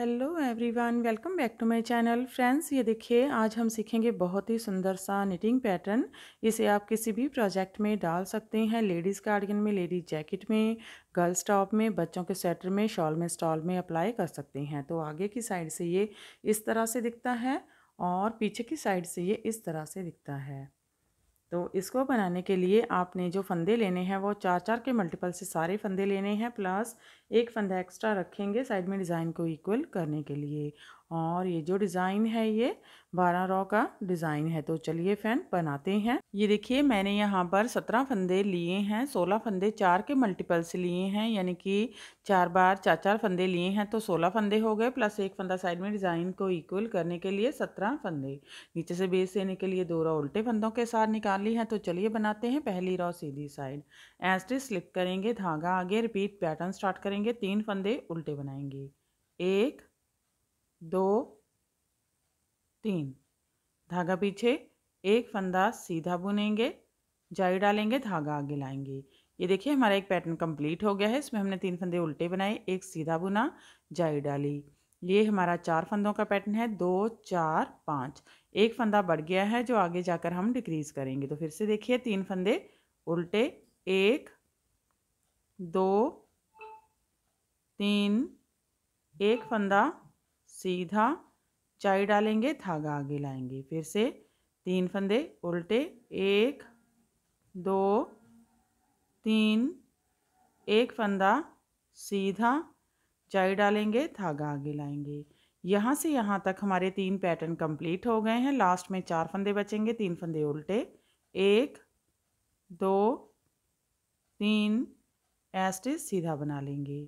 hello everyone welcome back to my channel friends ये देखिए आज हम सीखेंगे बहुत ही सुंदर सा निटिंग पैटर्न इसे आप किसी भी प्रोजेक्ट में डाल सकते हैं लेडीज़ कार्डिगन में लेडीज़ जैकेट में गर्ल्स टॉप में बच्चों के स्वेटर में शॉल में स्टॉल में अप्लाई कर सकते हैं तो आगे की साइड से ये इस तरह से दिखता है और पीछे की साइड से ये इस तरह से दिखता है तो इसको बनाने के लिए आपने जो फंदे लेने हैं वो चार चार के मल्टीपल से सारे फंदे लेने हैं प्लस एक फंदा एक्स्ट्रा रखेंगे साइड में डिज़ाइन को इक्वल करने के लिए और ये जो डिज़ाइन है ये बारह रॉ का डिज़ाइन है तो चलिए फैन बनाते हैं ये देखिए मैंने यहाँ पर सत्रह फंदे लिए हैं सोलह फंदे चार के मल्टीपल से लिए हैं यानी कि चार बार चार चार फंदे लिए हैं तो सोलह फंदे हो गए प्लस एक फंदा साइड में डिज़ाइन को इक्वल करने के लिए सत्रह फंदे नीचे से बेस देने के लिए दो रॉ उल्टे फंदों के साथ निकाल ली हैं तो चलिए बनाते हैं पहली रॉ सीधी साइड एस्ट्री स्लिप करेंगे धागा आगे रिपीट पैटर्न स्टार्ट करेंगे तीन फंदे उल्टे बनाएंगे एक दो तीन धागा पीछे एक फंदा सीधा बुनेंगे जाई डालेंगे धागा आगे लाएंगे ये देखिए हमारा एक पैटर्न कंप्लीट हो गया है इसमें हमने तीन फंदे उल्टे बनाए एक सीधा बुना जाई डाली ये हमारा चार फंदों का पैटर्न है दो चार पाँच एक फंदा बढ़ गया है जो आगे जाकर हम डिक्रीज़ करेंगे तो फिर से देखिए तीन फंदे उल्टे एक दो तीन एक फंदा सीधा चाई डालेंगे धागा आगे लाएंगे फिर से तीन फंदे उल्टे एक दो तीन एक फंदा सीधा चाई डालेंगे धागा आगे लाएंगे यहाँ से यहाँ तक हमारे तीन पैटर्न कंप्लीट हो गए हैं लास्ट में चार फंदे बचेंगे तीन फंदे उल्टे एक दो तीन एस्टिस सीधा बना लेंगे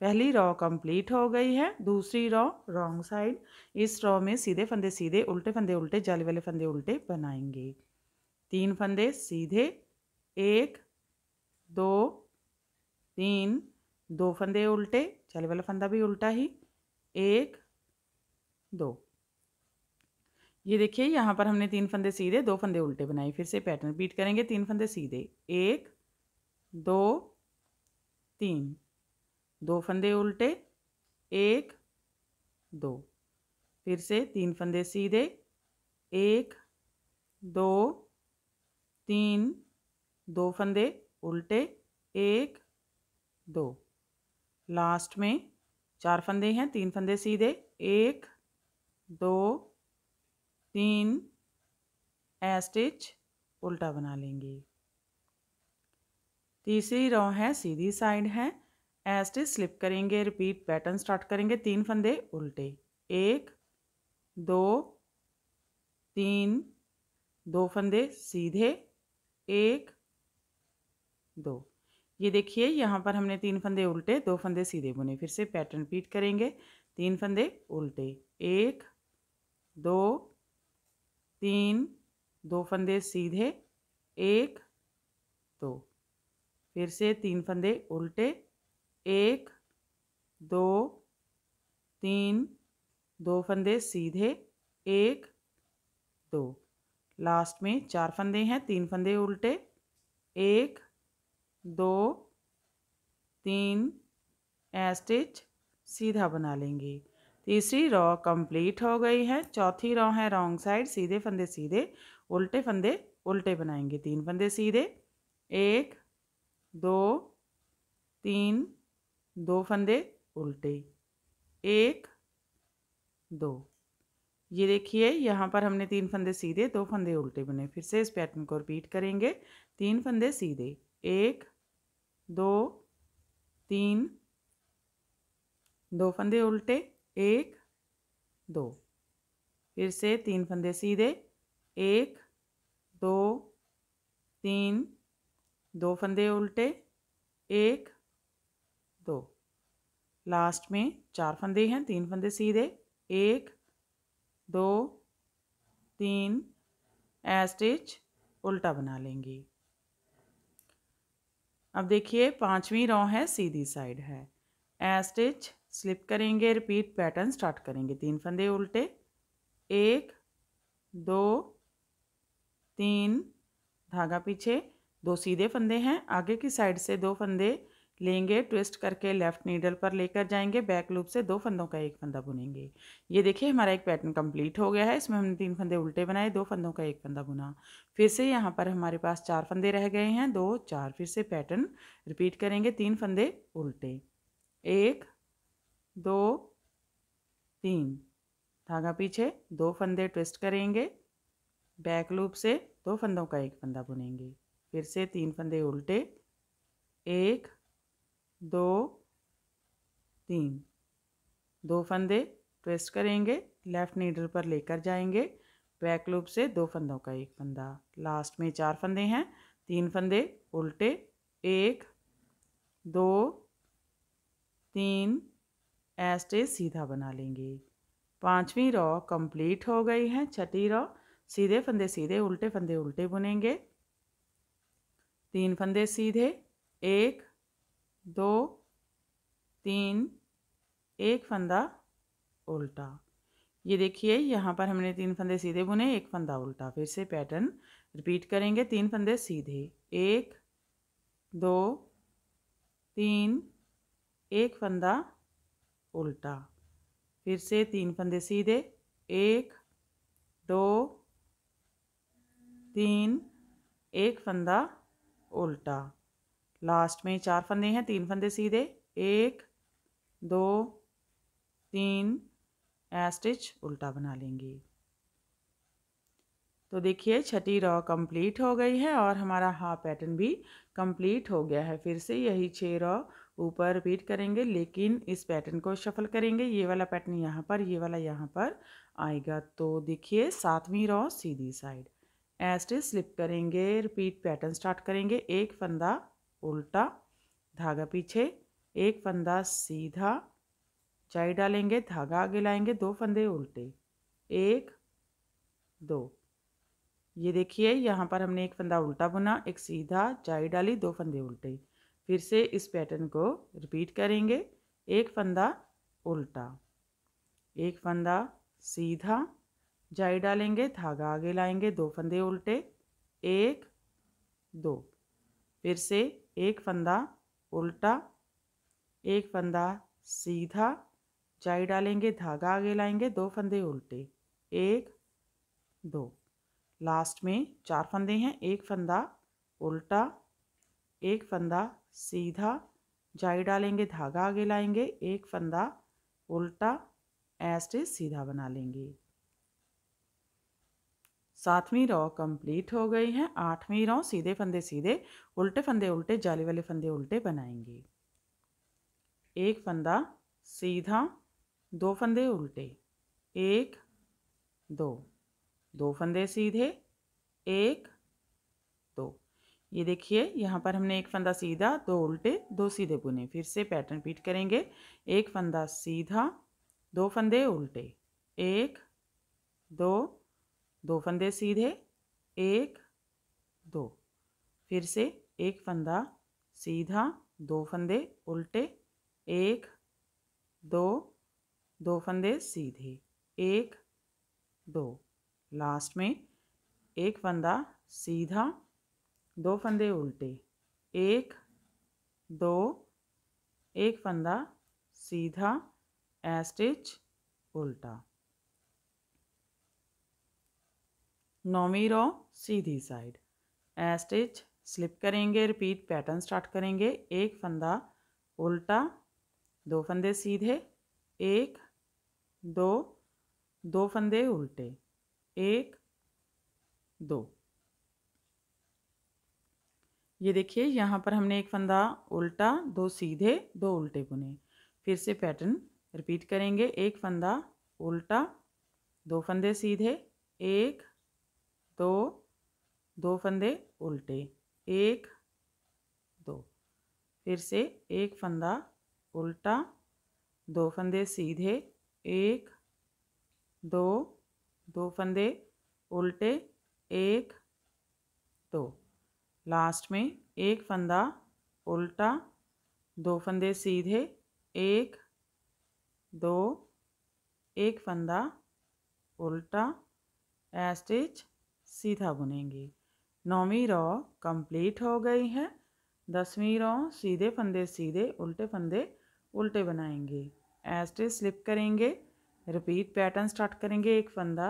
पहली रॉ कंप्लीट हो गई है दूसरी रॉ रॉन्ग साइड इस रॉ में सीधे फंदे सीधे उल्टे फंदे उल्टे जाली वाले फंदे उल्टे बनाएंगे तीन फंदे सीधे एक दो तीन दो फंदे उल्टे जाली वाला फंदा भी उल्टा ही एक दो ये देखिए यहाँ पर हमने तीन फंदे सीधे दो फंदे उल्टे बनाए फिर से पैटर्न रिपीट करेंगे तीन फंदे सीधे एक दो तीन दो फंदे उल्टे एक दो फिर से तीन फंदे सीधे एक दो तीन दो फंदे उल्टे एक दो लास्ट में चार फंदे हैं तीन फंदे सीधे एक दो तीन ए स्टिच उल्टा बना लेंगे तीसरी रो है सीधी साइड है एस्ट स्लिप करेंगे रिपीट पैटर्न स्टार्ट करेंगे तीन फंदे उल्टे एक दो तीन दो फंदे सीधे एक दो ये देखिए यहाँ पर हमने तीन फंदे उल्टे दो फंदे सीधे बुने फिर से पैटर्न रिपीट करेंगे तीन फंदे उल्टे एक दो तीन दो फंदे सीधे एक दो फिर से तीन फंदे उल्टे एक दो तीन दो फंदे सीधे एक दो लास्ट में चार फंदे हैं तीन फंदे उल्टे एक दो तीन एस्टिच सीधा बना लेंगे तीसरी रॉ कंप्लीट हो गई है चौथी रॉ है रॉन्ग साइड सीधे फंदे सीधे उल्टे फंदे उल्टे बनाएंगे तीन फंदे सीधे एक दो तीन दो फंदे उल्टे एक दो ये देखिए यहाँ पर हमने तीन फंदे सीधे दो फंदे उल्टे बने फिर से इस पैटर्न को रिपीट करेंगे तीन फंदे सीधे एक दो तीन दो फंदे उल्टे एक दो फिर से तीन फंदे सीधे एक दो तीन दो फंदे उल्टे एक लास्ट में चार फंदे हैं तीन फंदे सीधे एक दो तीन स्टिच उल्टा बना लेंगी अब देखिए पांचवी रॉ है सीधी साइड है स्टिच स्लिप करेंगे रिपीट पैटर्न स्टार्ट करेंगे तीन फंदे उल्टे एक दो तीन धागा पीछे दो सीधे फंदे हैं आगे की साइड से दो फंदे लेंगे ट्विस्ट करके लेफ़्ट नीडल पर लेकर जाएंगे बैक लूप से दो फंदों का एक फंदा बुनेंगे ये देखिए हमारा एक पैटर्न कंप्लीट हो गया है इसमें हमने तीन फंदे उल्टे बनाए दो फंदों का एक फंदा बुना फिर से यहाँ पर हमारे पास चार फंदे रह गए हैं दो चार फिर से पैटर्न रिपीट करेंगे तीन फंदे उल्टे एक दो तीन धागा पीछे दो फंदे ट्विस्ट करेंगे बैक लूप से दो फंदों का एक फंदा बुनेंगे फिर से तीन फंदे उल्टे एक दो तीन दो फंदे ट्विस्ट करेंगे लेफ़्ट नीडल पर लेकर जाएंगे बैक लूप से दो फंदों का एक फंदा लास्ट में चार फंदे हैं तीन फंदे उल्टे एक दो तीन ऐसे सीधा बना लेंगे पांचवी रॉ कंप्लीट हो गई है छठी रॉ सीधे फंदे सीधे उल्टे फंदे उल्टे बुनेंगे तीन फंदे सीधे एक दो तीन एक फंदा उल्टा ये देखिए यहाँ पर हमने तीन फंदे सीधे बुने एक फंदा उल्टा फिर से पैटर्न रिपीट करेंगे तीन फंदे सीधे एक दो तीन एक फंदा उल्टा फिर से तीन फंदे सीधे एक दो तीन एक फंदा उल्टा लास्ट में चार फंदे हैं तीन फंदे सीधे एक दो तीन स्टिच उल्टा बना लेंगे तो देखिए छठी रॉ कंप्लीट हो गई है और हमारा हाफ पैटर्न भी कंप्लीट हो गया है फिर से यही छः रॉ ऊपर रिपीट करेंगे लेकिन इस पैटर्न को शफल करेंगे ये वाला पैटर्न यहाँ पर ये वाला यहाँ पर आएगा तो देखिए सातवीं रॉ सीधी साइड एस्टिच स्लिप करेंगे रिपीट पैटर्न स्टार्ट करेंगे एक फंदा उल्टा धागा पीछे एक फंदा सीधा चाय डालेंगे धागा आगे लाएंगे दो फंदे उल्टे एक दो ये देखिए यहाँ पर हमने एक फंदा उल्टा बुना एक सीधा चाय डाली दो फंदे उल्टे फिर से इस पैटर्न को रिपीट करेंगे एक फंदा उल्टा एक फंदा सीधा जाई डालेंगे धागा आगे लाएंगे दो फंदे उल्टे एक दो फिर से एक फंदा उल्टा एक फंदा सीधा चाई डालेंगे धागा आगे लाएंगे दो फंदे उल्टे एक दो लास्ट में चार फंदे हैं एक फंदा उल्टा एक फंदा सीधा जाई डालेंगे धागा आगे लाएंगे एक फंदा उल्टा ऐसे सीधा बना लेंगे सातवीं रो कंप्लीट हो गई है आठवीं रो सीधे फंदे सीधे उल्टे फंदे उल्टे जाली वाले फंदे उल्टे बनाएंगे एक फंदा सीधा दो फंदे उल्टे एक दो दो फंदे सीधे एक दो ये देखिए यहाँ पर हमने एक फंदा सीधा दो उल्टे दो सीधे बुने फिर से पैटर्न रिपीट करेंगे एक फंदा सीधा दो फंदे उल्टे एक दो दो फंदे सीधे एक दो फिर से एक फंदा सीधा दो फंदे उल्टे एक दो दो फंदे सीधे एक दो लास्ट में एक फंदा सीधा दो फंदे उल्टे एक दो एक फंदा सीधा एस्टिच उल्टा नौवीं रो सीधी साइड ए स्टिच स्लिप करेंगे रिपीट पैटर्न स्टार्ट करेंगे एक फंदा उल्टा दो फंदे सीधे एक दो दो फंदे उल्टे एक दो ये देखिए यहाँ पर हमने एक फंदा उल्टा दो सीधे दो उल्टे बुने फिर से पैटर्न रिपीट करेंगे एक फंदा उल्टा दो फंदे सीधे एक तो दो फंदे उल्टे एक दो फिर से एक फंदा उल्टा दो फंदे सीधे एक दो दो फंदे उल्टे एक दो लास्ट में एक फंदा उल्टा दो फंदे सीधे एक दो एक फंदा उल्टा एस्टिच सीधा बुनेंगे नौवीं रॉ कंप्लीट हो गई है दसवीं रॉ सीधे फंदे सीधे उल्टे फंदे उल्टे बनाएंगे एस्टे स्लिप करेंगे रिपीट पैटर्न स्टार्ट करेंगे एक फंदा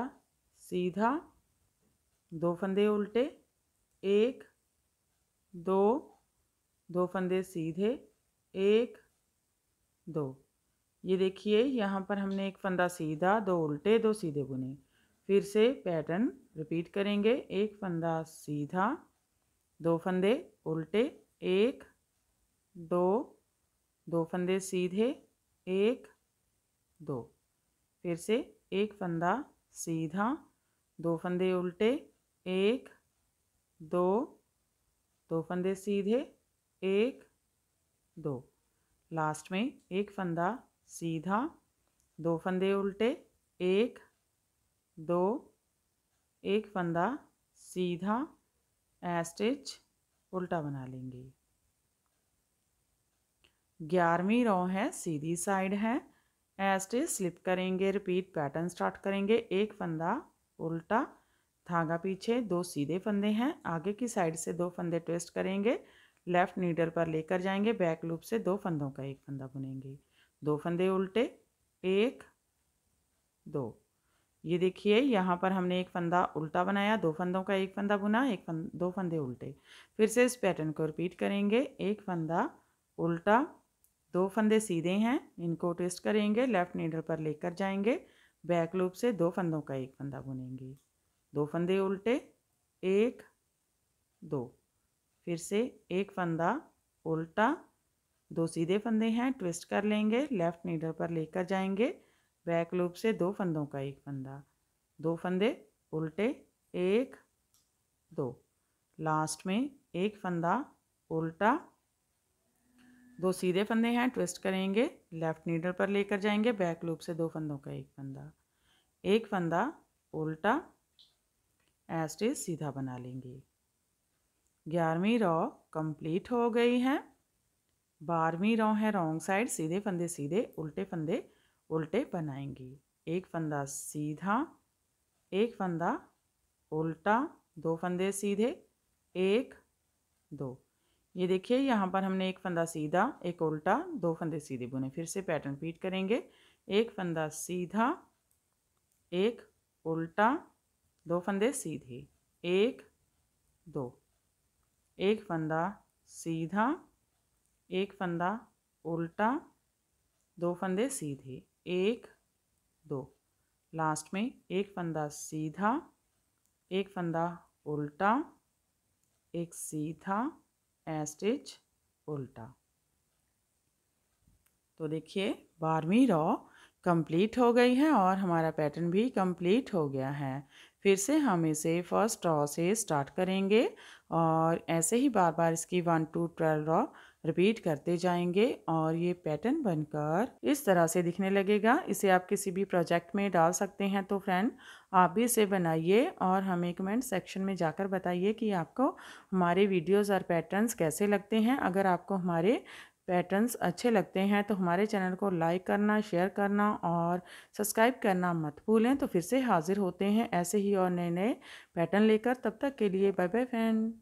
सीधा दो फंदे उल्टे एक दो दो फंदे सीधे एक दो ये देखिए यहाँ पर हमने एक फंदा सीधा दो उल्टे दो सीधे बुने फिर से पैटर्न रिपीट करेंगे एक फंदा सीधा दो फंदे उल्टे एक दो दो फंदे सीधे एक दो फिर से एक फंदा सीधा दो फंदे उल्टे एक दो दो फंदे सीधे एक दो लास्ट में एक फंदा सीधा दो फंदे उल्टे एक दो एक फंदा सीधा एस्टिच उल्टा बना लेंगे ग्यारहवीं रो है सीधी साइड है एस्टिच स्लिप करेंगे रिपीट पैटर्न स्टार्ट करेंगे एक फंदा उल्टा धागा पीछे दो सीधे फंदे हैं आगे की साइड से दो फंदे ट्विस्ट करेंगे लेफ़्ट नीडल पर लेकर जाएंगे बैक लूप से दो फंदों का एक फंदा बुनेंगे दो फंदे उल्टे एक दो ये देखिए यहाँ पर हमने एक फंदा उल्टा बनाया दो फंदों का एक फंदा बुना एक फंद दो फंदे उल्टे फिर से इस पैटर्न को रिपीट करेंगे एक फंदा उल्टा दो फंदे सीधे हैं इनको ट्विस्ट करेंगे लेफ़्ट नीडल पर लेकर जाएंगे बैक लूप से दो फंदों का एक फंदा बुनेंगे दो फंदे उल्टे एक दो फिर से एक फंदा उल्टा दो सीधे फंदे हैं ट्विस्ट कर लेंगे लेफ़्ट नीडल पर लेकर जाएंगे बैक लूप से दो फंदों का एक फंदा दो फंदे उल्टे एक दो लास्ट में एक फंदा उल्टा दो सीधे फंदे हैं ट्विस्ट करेंगे लेफ़्ट नीडल पर लेकर जाएंगे बैक लूप से दो फंदों का एक फंदा एक फंदा उल्टा एस्टेज सीधा बना लेंगे ग्यारहवीं रॉ कंप्लीट हो गई है बारहवीं रॉ है रॉन्ग साइड सीधे फंदे सीधे उल्टे फंदे उल्टे बनाएंगे एक फंदा सीधा एक फंदा उल्टा दो फंदे सीधे एक दो ये देखिए यहाँ पर हमने एक फंदा सीधा एक उल्टा दो फंदे सीधे बुने फिर से पैटर्न रिपीट करेंगे एक फंदा सीधा एक उल्टा दो फंदे सीधे एक दो एक फंदा सीधा एक फंदा उल्टा दो फंदे सीधे एक दो लास्ट में एक फंदा सीधा एक फंदा उल्टा एक सीधा एस्टिच उल्टा तो देखिए बारहवीं रॉ कंप्लीट हो गई है और हमारा पैटर्न भी कंप्लीट हो गया है फिर से हम इसे फर्स्ट रॉ से स्टार्ट करेंगे और ऐसे ही बार बार इसकी one to twelve row repeat करते जाएंगे और ये पैटर्न बनकर इस तरह से दिखने लगेगा इसे आप किसी भी प्रोजेक्ट में डाल सकते हैं तो फ्रेंड आप भी इसे बनाइए और हमें कमेंट सेक्शन में जाकर बताइए कि आपको हमारे वीडियोस और पैटर्न्स कैसे लगते हैं अगर आपको हमारे पैटर्न्स अच्छे लगते हैं तो हमारे चैनल को लाइक करना शेयर करना और सब्सक्राइब करना मत भूलें तो फिर से हाज़िर होते हैं ऐसे ही और नए नए पैटर्न लेकर तब तक के लिए बाय बाय फ्रेंड